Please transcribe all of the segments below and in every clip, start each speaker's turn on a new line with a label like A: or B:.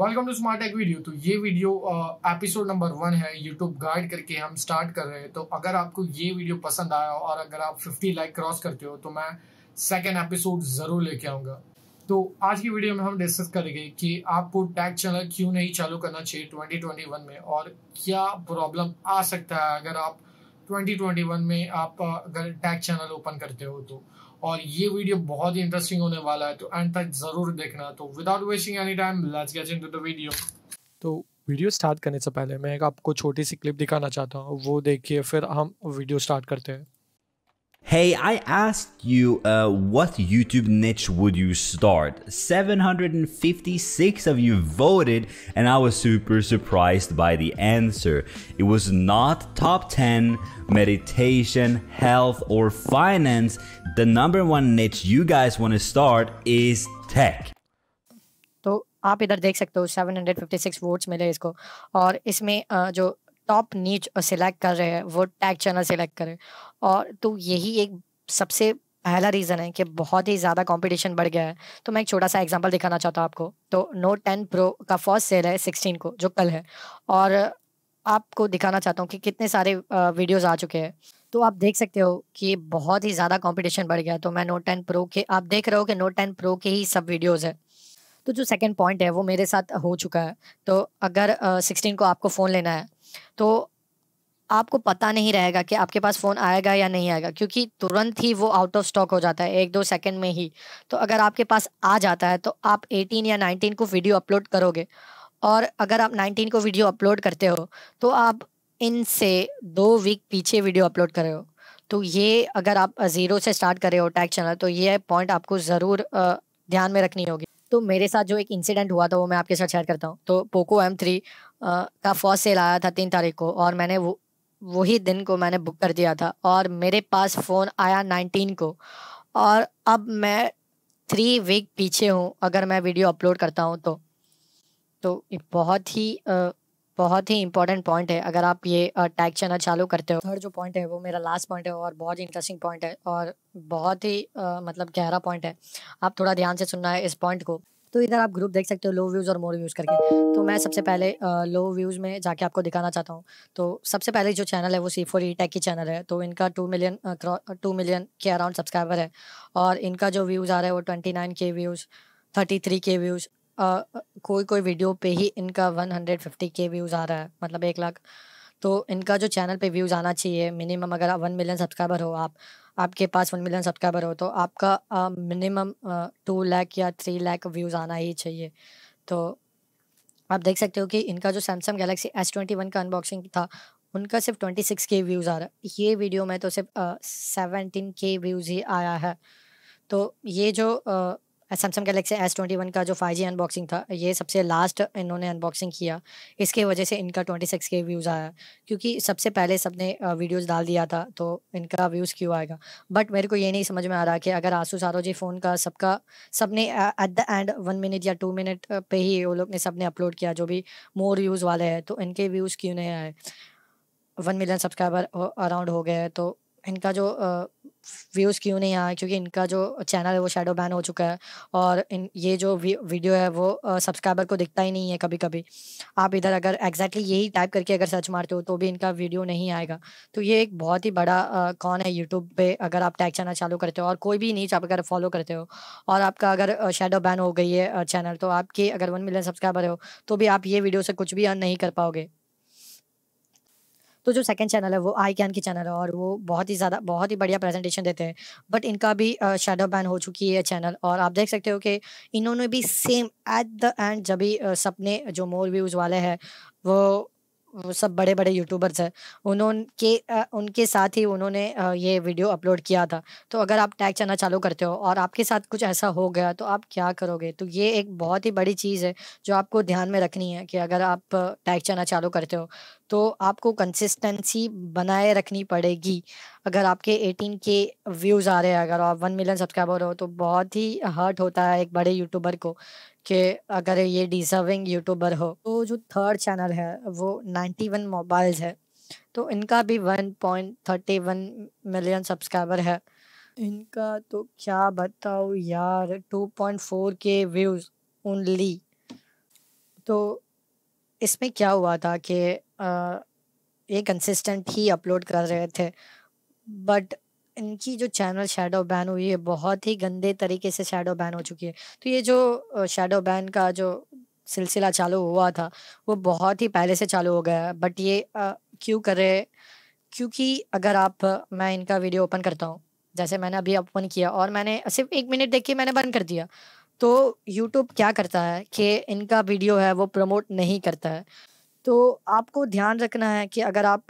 A: Welcome to smart एक video तो ये वीडियो एपिसोड नंबर वन है यूट्यूब गाइड करके हम स्टार्ट कर रहे हैं तो अगर आपको ये वीडियो पसंद आया और अगर आप 50 लाइक क्रॉस करते हो तो मैं सेकेंड एपिसोड जरूर लेके आऊंगा तो आज की वीडियो में हम डिस्कस करेंगे कि आपको टैग चैनल क्यों नहीं चालू करना चाहिए ट्वेंटी में और क्या प्रॉब्लम आ सकता है अगर आप ट्वेंटी में आप अगर टैग चैनल ओपन करते हो तो और ये वीडियो बहुत ही इंटरेस्टिंग होने वाला है तो एंड तक ज़रूर देखना तो without wasting any time let's get into the video तो वीडियो स्टार्ट करने से पहले मैं एक आपको छोटी सी क्लिप दिखाना चाहता हूँ वो देखिए फिर हम वीडियो स्टार्ट करते हैं Hey, I asked you uh, what YouTube niche would you start? 756 of you voted and I was super surprised by the answer. It was not top 10, meditation, health or finance. The number one niche you guys want to start is tech. So, आप इधर देख सकते हो 756 votes मिले इसको और इसमें uh, जो टॉप नीच सेलेक्ट कर रहे हैं वो टैग चैनल सेलेक्ट करें और तो यही एक सबसे पहला रीज़न है कि बहुत ही ज़्यादा कंपटीशन बढ़ गया है तो मैं एक छोटा सा एग्जांपल दिखाना चाहता हूँ आपको तो नोट टेन प्रो का फर्स्ट सेल है सिक्सटीन को जो कल है और आपको दिखाना चाहता हूँ कि कितने सारे वीडियोज आ चुके हैं तो आप देख सकते हो कि बहुत ही ज़्यादा कॉम्पिटिशन बढ़ गया तो मैं नोट टेन प्रो के आप देख रहे हो कि नोट टेन प्रो के ही सब वीडियोज़ है तो जो सेकेंड पॉइंट है वो मेरे साथ हो चुका है तो अगर सिक्सटीन को आपको फ़ोन लेना है तो आपको पता नहीं रहेगा कि आपके पास फ़ोन आएगा या नहीं आएगा क्योंकि तुरंत ही वो आउट ऑफ स्टॉक हो जाता है एक दो सेकंड में ही तो अगर आपके पास आ जाता है तो आप 18 या 19 को वीडियो अपलोड करोगे और अगर आप 19 को वीडियो अपलोड करते हो तो आप इनसे दो वीक पीछे वीडियो अपलोड कर रहे हो तो ये अगर आप ज़ीरो से स्टार्ट कर रहे हो टैक्स चैनल तो ये पॉइंट आपको ज़रूर ध्यान में रखनी होगी तो मेरे साथ जो एक इंसिडेंट हुआ था वो मैं आपके साथ शेयर करता हूँ तो पोको एम थ्री का फर्स्ट सेल आया था तीन तारीख को और मैंने वो वही दिन को मैंने बुक कर दिया था और मेरे पास फ़ोन आया नाइनटीन को और अब मैं थ्री वीक पीछे हूँ अगर मैं वीडियो अपलोड करता हूँ तो तो बहुत ही बहुत ही इंपॉर्टेंट पॉइंट है अगर आप ये टैग चैनल चालू करते हो थर्ड जो पॉइंट है वो मेरा लास्ट पॉइंट है और बहुत ही इंटरेस्टिंग पॉइंट है और बहुत ही आ, मतलब गहरा पॉइंट है आप थोड़ा ध्यान से सुनना है इस पॉइंट को तो इधर आप ग्रुप देख सकते हो लो व्यूज़ और मोर व्यूज़ करके तो मैं सबसे पहले लो व्यूज़ में जाके आपको दिखाना चाहता हूँ तो सबसे पहले जो चैनल है वो सी फोर ई की चैनल है तो इनका टू मिलियन टू मिलियन के अराउंड सब्सक्राइबर है और इनका जो व्यूज़ आ रहा है वो twenty nine K views thirty three K views कोई कोई वीडियो पे ही इनका one hundred fifty K views आ रहा है मतलब एक लाख तो इनका जो चैनल पे व्यूज़ आना चाहिए मिनिमम अगर वन मिलियन सब्सक्राइबर हो आप आपके पास वन मिलियन सब्सक्राइबर हो तो आपका मिनिमम टू लैख या थ्री लैख व्यूज़ आना ही चाहिए तो आप देख सकते हो कि इनका जो Samsung Galaxy S twenty one का अनबॉक्सिंग था उनका सिर्फ ट्वेंटी सिक्स के व्यूज़ आ रहा है ये वीडियो में तो सिर्फ सेवनटीन के व्यूज़ ही आया है तो ये जो Samsung Galaxy S twenty one का जो फाइव जी अनबॉक्सिंग था ये सबसे लास्ट इन्होंने अनबॉक्सिंग किया इसके वजह से इनका ट्वेंटी सिक्स के व्यूज़ आया क्योंकि सबसे पहले सब ने वीडियोज़ डाल दिया था तो इनका व्यूज़ क्यों आएगा बट मेरे को ये नहीं समझ में आ रहा कि अगर आंसू सारो जी फ़ोन का सबका सब ने at the end one minute या टू मिनट पर ही वो लोग ने ने अपलोड किया जो भी मोर व्यूज़ वाले हैं तो इनके व्यूज़ क्यों नहीं आए वन मिलियन सब्सक्राइबर अराउंड हो गए हैं तो इनका जो व्यूज़ क्यों नहीं आए क्योंकि इनका जो चैनल है वो शेडो बैन हो चुका है और इन ये जो वीडियो है वो सब्सक्राइबर को दिखता ही नहीं है कभी कभी आप इधर अगर एग्जैक्टली exactly यही टाइप करके अगर सर्च मारते हो तो भी इनका वीडियो नहीं आएगा तो ये एक बहुत ही बड़ा कौन है यूट्यूब पे अगर आप टैग चैनल चालू करते हो और कोई भी नीच आप अगर फॉलो करते हो और आपका अगर शेडो बैन हो गई है चैनल तो आपके अगर वन मिलियन सब्सक्राइबर हो तो भी आप ये वीडियो से कुछ भी अर्न नहीं कर पाओगे तो जो सेकंड चैनल है वो आई कैन की चैनल है और वो बहुत ही ज़्यादा बहुत ही बढ़िया प्रेजेंटेशन देते हैं बट इनका भी शेडो बैन हो चुकी है चैनल और आप देख सकते हो कि इन्होंने भी सेम एट द एंड जब भी सपने जो मोर व्यूज़ वाले हैं वो वो सब बड़े बड़े यूट्यूबर्स हैं उन्होंने उनके साथ ही उन्होंने ये वीडियो अपलोड किया था तो अगर आप टैग चलना चालू करते हो और आपके साथ कुछ ऐसा हो गया तो आप क्या करोगे तो ये एक बहुत ही बड़ी चीज़ है जो आपको ध्यान में रखनी है कि अगर आप टैग चलना चालू करते हो तो आपको कंसिस्टेंसी बनाए रखनी पड़ेगी अगर आपके 18 के व्यूज़ आ रहे हैं अगर आप वन मिलियन सब्सक्राइबर हो तो बहुत ही हर्ट होता है एक बड़े यूट्यूबर को कि अगर ये डिजर्विंग यूट्यूबर हो तो जो थर्ड चैनल है वो 91 मोबाइल्स है तो इनका भी 1.31 मिलियन सब्सक्राइबर है इनका तो क्या बताओ यार 2.4 के व्यूज़ ओनली तो इसमें क्या हुआ था कि ये कंसिस्टेंट ही अपलोड कर रहे थे बट इनकी जो चैनल शेडो बैन हुई है बहुत ही गंदे तरीके से शेडो बैन हो चुकी है तो ये जो शेडो बैन का जो सिलसिला चालू हुआ था वो बहुत ही पहले से चालू हो गया है बट ये क्यों कर रहे क्योंकि अगर आप मैं इनका वीडियो ओपन करता हूँ जैसे मैंने अभी ओपन किया और मैंने सिर्फ एक मिनट देख के मैंने बंद कर दिया तो यूट्यूब क्या करता है कि इनका वीडियो है वो प्रमोट नहीं करता है तो आपको ध्यान रखना है कि अगर आप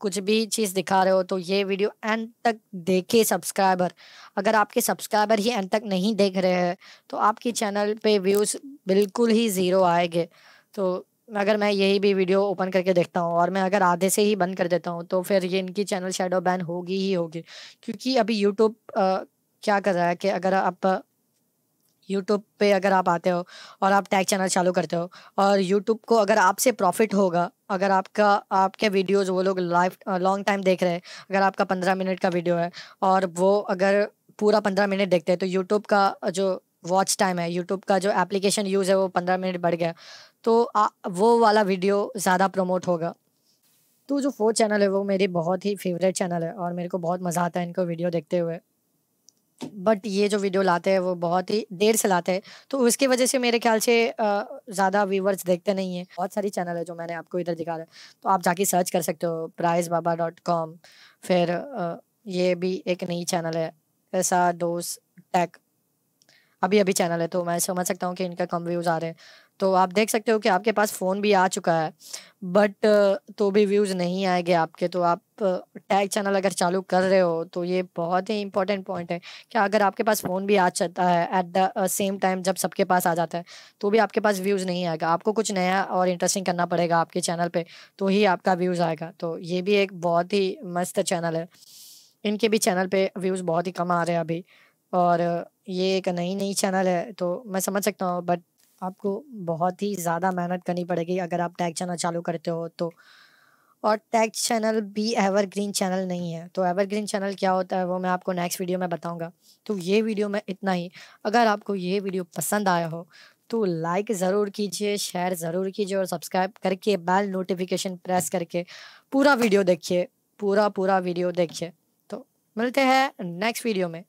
A: कुछ भी चीज़ दिखा रहे हो तो ये वीडियो एंड तक देखे सब्सक्राइबर अगर आपके सब्सक्राइबर ही एंड तक नहीं देख रहे हैं तो आपकी चैनल पे व्यूज़ बिल्कुल ही ज़ीरो आएंगे तो अगर मैं यही भी वीडियो ओपन करके देखता हूँ और मैं अगर आधे से ही बंद कर देता हूँ तो फिर ये इनकी चैनल शेडो बैन होगी ही होगी क्योंकि अभी यूट्यूब क्या कर रहा है कि अगर आप यूट्यूब पे अगर आप आते हो और आप टैग चैनल चालू करते हो और यूट्यूब को अगर आपसे प्रॉफिट होगा अगर आपका आपके वीडियोस वो लोग लाइफ लॉन्ग टाइम देख रहे हैं अगर आपका पंद्रह मिनट का वीडियो है और वो अगर पूरा पंद्रह मिनट देखते हैं तो यूट्यूब का जो वॉच टाइम है यूट्यूब का जो एप्लीकेशन यूज़ है वो पंद्रह मिनट बढ़ गया तो आ, वो वाला वीडियो ज़्यादा प्रमोट होगा तो जो फोर चैनल है वो मेरी बहुत ही फेवरेट चैनल है और मेरे को बहुत मज़ा आता है इनको वीडियो देखते हुए बट ये जो वीडियो लाते हैं वो बहुत ही देर से लाते हैं तो उसकी वजह से मेरे ख्याल से ज़्यादा व्यूवर्स देखते नहीं है बहुत सारी चैनल है जो मैंने आपको इधर दिखा रहा है तो आप जाके सर्च कर सकते हो प्राइज बाबा डॉट कॉम फिर ये भी एक नई चैनल है ऐसा दोस्त टैक अभी अभी चैनल है तो मैं समझ सकता हूँ कि इनका कम व्यूज़ आ रहे हैं तो आप देख सकते हो कि आपके पास फ़ोन भी आ चुका है बट तो भी व्यूज़ नहीं आएंगे आपके तो आप टैग चैनल अगर चालू कर रहे हो तो ये बहुत ही इंपॉर्टेंट पॉइंट है कि अगर आपके पास फ़ोन भी आ जाता है एट द सेम टाइम जब सबके पास आ जाता है तो भी आपके पास व्यूज़ नहीं आएगा आपको कुछ नया और इंटरेस्टिंग करना पड़ेगा आपके चैनल पर तो ही आपका व्यूज़ आएगा तो ये भी एक बहुत ही मस्त चैनल है इनके भी चैनल पे व्यूज़ बहुत ही कम आ रहे हैं अभी और ये एक नई नई चैनल है तो मैं समझ सकता हूँ बट आपको बहुत ही ज़्यादा मेहनत करनी पड़ेगी अगर आप टैग चैनल चालू करते हो तो और टैग चैनल भी एवरग्रीन चैनल नहीं है तो एवरग्रीन चैनल क्या होता है वो मैं आपको नेक्स्ट वीडियो में बताऊंगा तो ये वीडियो में इतना ही अगर आपको ये वीडियो पसंद आया हो तो लाइक ज़रूर कीजिए शेयर ज़रूर कीजिए और सब्सक्राइब करके बेल नोटिफिकेशन प्रेस करके पूरा वीडियो देखिए पूरा पूरा वीडियो देखिए तो मिलते हैं नेक्स्ट वीडियो में